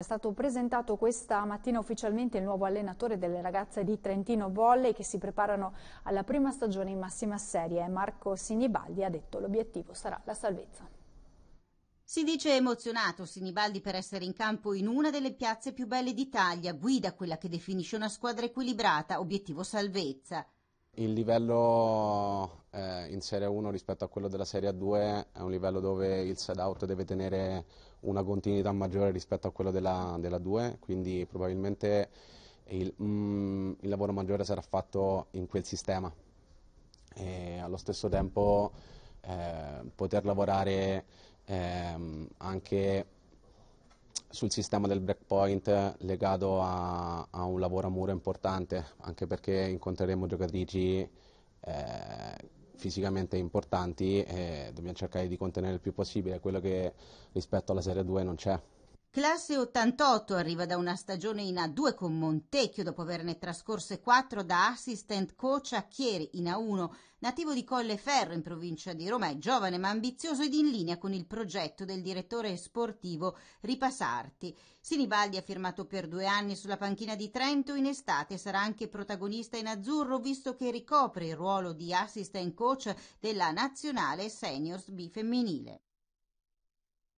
È stato presentato questa mattina ufficialmente il nuovo allenatore delle ragazze di Trentino Volley che si preparano alla prima stagione in massima serie. Marco Sinibaldi ha detto l'obiettivo sarà la salvezza. Si dice emozionato Sinibaldi per essere in campo in una delle piazze più belle d'Italia, guida quella che definisce una squadra equilibrata, obiettivo salvezza il livello eh, in Serie 1 rispetto a quello della Serie 2 è un livello dove il set out deve tenere una continuità maggiore rispetto a quello della, della 2, quindi probabilmente il, mm, il, lavoro maggiore sarà fatto in quel sistema. E allo stesso tempo eh, poter lavorare eh, anche sul sistema del breakpoint legato a, a, un lavoro a muro importante, anche perché incontreremo giocatrici eh, fisicamente importanti e dobbiamo cercare di contenere il più possibile quello che rispetto alla Serie 2 non c'è. Classe 88 arriva da una stagione in A2 con Montecchio dopo averne trascorse quattro da assistant coach a Chieri in A1. Nativo di Colleferro in provincia di Roma, è giovane ma ambizioso ed in linea con il progetto del direttore sportivo Ripasarti. Sinibaldi ha firmato per due anni sulla panchina di Trento in estate sarà anche protagonista in azzurro visto che ricopre il ruolo di assistant coach della nazionale seniors B femminile.